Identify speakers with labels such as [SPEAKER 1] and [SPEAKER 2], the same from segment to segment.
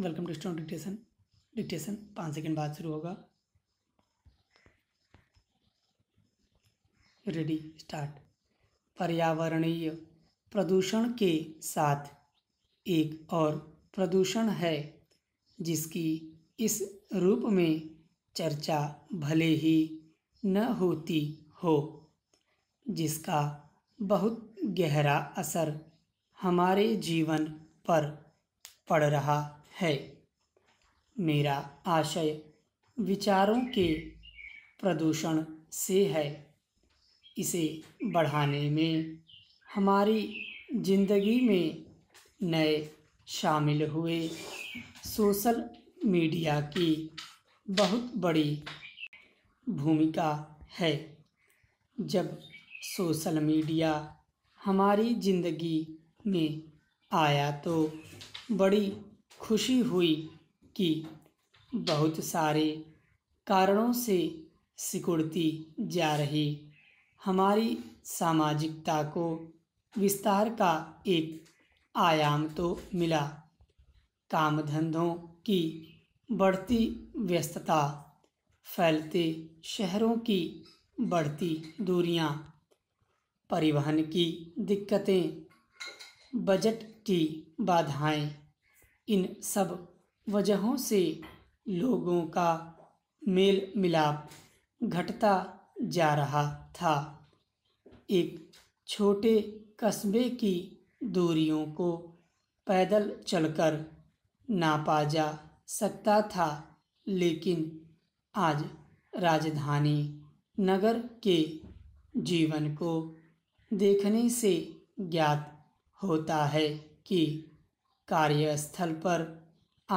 [SPEAKER 1] welcome to student dictation dictation पाँच second बाद शुरू होगा रेडी स्टार्ट पर्यावरणीय प्रदूषण के साथ एक और प्रदूषण है जिसकी इस रूप में चर्चा भले ही न होती हो जिसका बहुत गहरा असर हमारे जीवन पर पड़ रहा है मेरा आशय विचारों के प्रदूषण से है इसे बढ़ाने में हमारी जिंदगी में नए शामिल हुए सोशल मीडिया की बहुत बड़ी भूमिका है जब सोशल मीडिया हमारी ज़िंदगी में आया तो बड़ी खुशी हुई कि बहुत सारे कारणों से सिकुड़ती जा रही हमारी सामाजिकता को विस्तार का एक आयाम तो मिला काम धंधों की बढ़ती व्यस्तता फैलते शहरों की बढ़ती दूरियां, परिवहन की दिक्कतें बजट की बाधाएं इन सब वजहों से लोगों का मेल मिलाप घटता जा रहा था एक छोटे कस्बे की दूरियों को पैदल चलकर नापा जा सकता था लेकिन आज राजधानी नगर के जीवन को देखने से ज्ञात होता है कि कार्यस्थल पर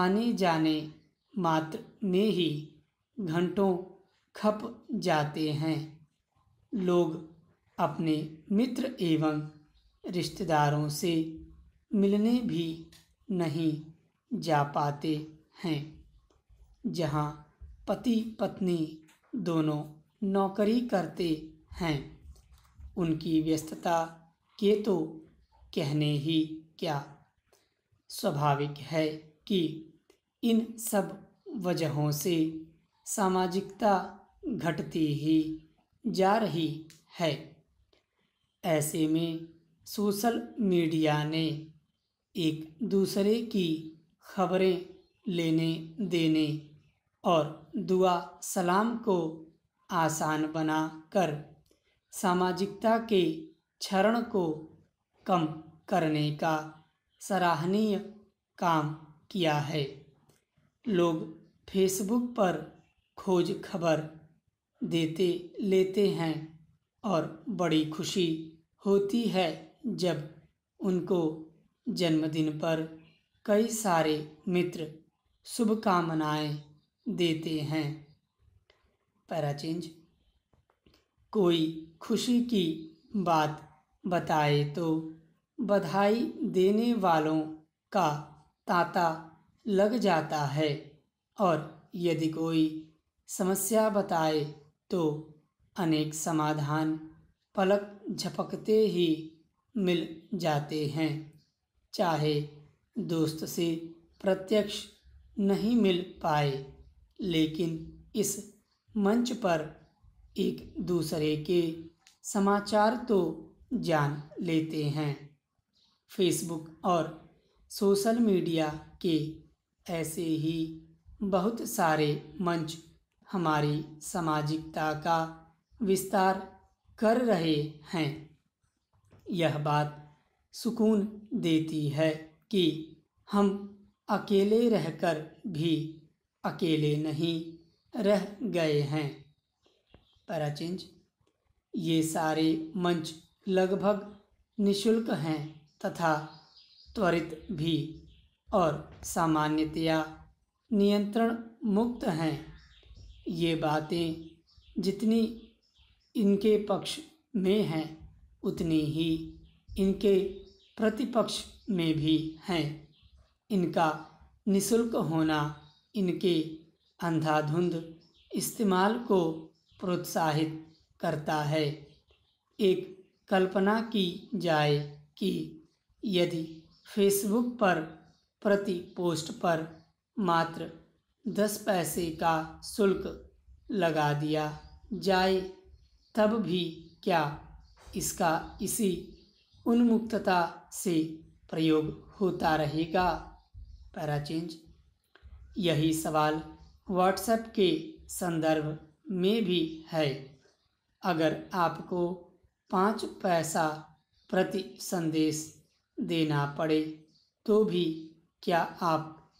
[SPEAKER 1] आने जाने मात्र में ही घंटों खप जाते हैं लोग अपने मित्र एवं रिश्तेदारों से मिलने भी नहीं जा पाते हैं जहाँ पति पत्नी दोनों नौकरी करते हैं उनकी व्यस्तता के तो कहने ही क्या स्वाभाविक है कि इन सब वजहों से सामाजिकता घटती ही जा रही है ऐसे में सोशल मीडिया ने एक दूसरे की खबरें लेने देने और दुआ सलाम को आसान बना कर सामाजिकता के क्षरण को कम करने का सराहनीय काम किया है लोग फेसबुक पर खोज खबर देते लेते हैं और बड़ी खुशी होती है जब उनको जन्मदिन पर कई सारे मित्र शुभकामनाएं देते हैं पैराचेंज कोई खुशी की बात बताए तो बधाई देने वालों का तांता लग जाता है और यदि कोई समस्या बताए तो अनेक समाधान पलक झपकते ही मिल जाते हैं चाहे दोस्त से प्रत्यक्ष नहीं मिल पाए लेकिन इस मंच पर एक दूसरे के समाचार तो जान लेते हैं फेसबुक और सोशल मीडिया के ऐसे ही बहुत सारे मंच हमारी सामाजिकता का विस्तार कर रहे हैं यह बात सुकून देती है कि हम अकेले रहकर भी अकेले नहीं रह गए हैं पराचिंज ये सारे मंच लगभग निशुल्क हैं तथा त्वरित भी और सामान्यतया नियंत्रण मुक्त हैं ये बातें जितनी इनके पक्ष में हैं उतनी ही इनके प्रतिपक्ष में भी हैं इनका निशुल्क होना इनके अंधाधुंध इस्तेमाल को प्रोत्साहित करता है एक कल्पना की जाए कि यदि फेसबुक पर प्रति पोस्ट पर मात्र दस पैसे का शुल्क लगा दिया जाए तब भी क्या इसका इसी उन्मुक्तता से प्रयोग होता रहेगा पैराचेंज यही सवाल व्हाट्सएप के संदर्भ में भी है अगर आपको पाँच पैसा प्रति संदेश देना पड़े तो भी क्या आप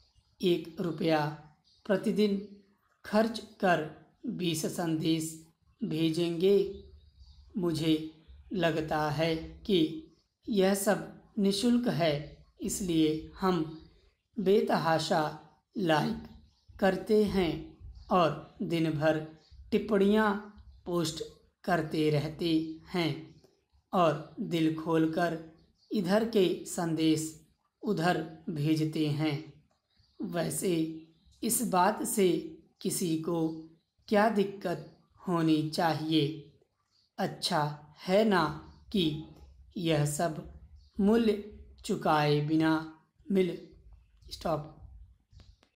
[SPEAKER 1] एक रुपया प्रतिदिन खर्च कर बीस संदेश भेजेंगे मुझे लगता है कि यह सब निशुल्क है इसलिए हम बेतहाशा लाइक करते हैं और दिन भर टिप्पणियाँ पोस्ट करते रहते हैं और दिल खोलकर इधर के संदेश उधर भेजते हैं वैसे इस बात से किसी को क्या दिक्कत होनी चाहिए अच्छा है ना कि यह सब मूल्य चुकाए बिना मिल स्टॉप